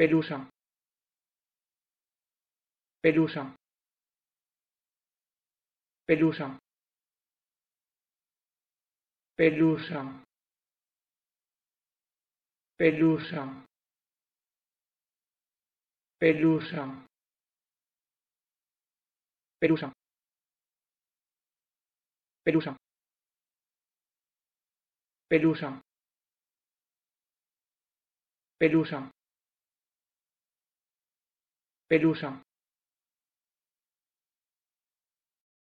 pelusa pelusa pelusa pelusa pelusa pelusa pelusa pelusa pelusa pelusa pelusa